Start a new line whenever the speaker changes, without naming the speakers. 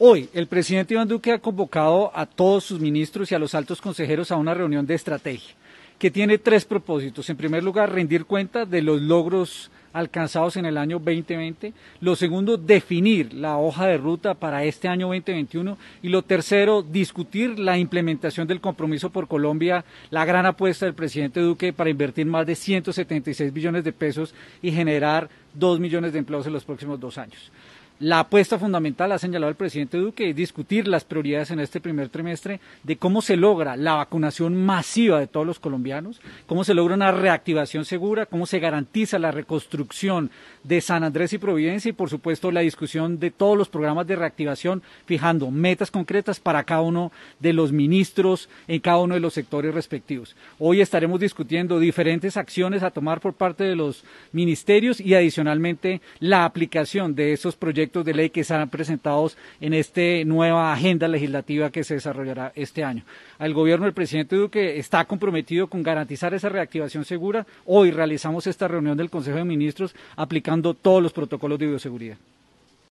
Hoy, el presidente Iván Duque ha convocado a todos sus ministros y a los altos consejeros a una reunión de estrategia que tiene tres propósitos. En primer lugar, rendir cuenta de los logros alcanzados en el año 2020. Lo segundo, definir la hoja de ruta para este año 2021. Y lo tercero, discutir la implementación del compromiso por Colombia, la gran apuesta del presidente Duque para invertir más de 176 billones de pesos y generar 2 millones de empleos en los próximos dos años. La apuesta fundamental, ha señalado el presidente Duque, es discutir las prioridades en este primer trimestre de cómo se logra la vacunación masiva de todos los colombianos, cómo se logra una reactivación segura, cómo se garantiza la reconstrucción de San Andrés y Providencia y, por supuesto, la discusión de todos los programas de reactivación, fijando metas concretas para cada uno de los ministros en cada uno de los sectores respectivos. Hoy estaremos discutiendo diferentes acciones a tomar por parte de los ministerios y, adicionalmente, la aplicación de esos proyectos de ley que serán presentados en esta nueva agenda legislativa que se desarrollará este año. El gobierno del presidente Duque está comprometido con garantizar esa reactivación segura. Hoy realizamos esta reunión del Consejo de Ministros aplicando todos los protocolos de bioseguridad.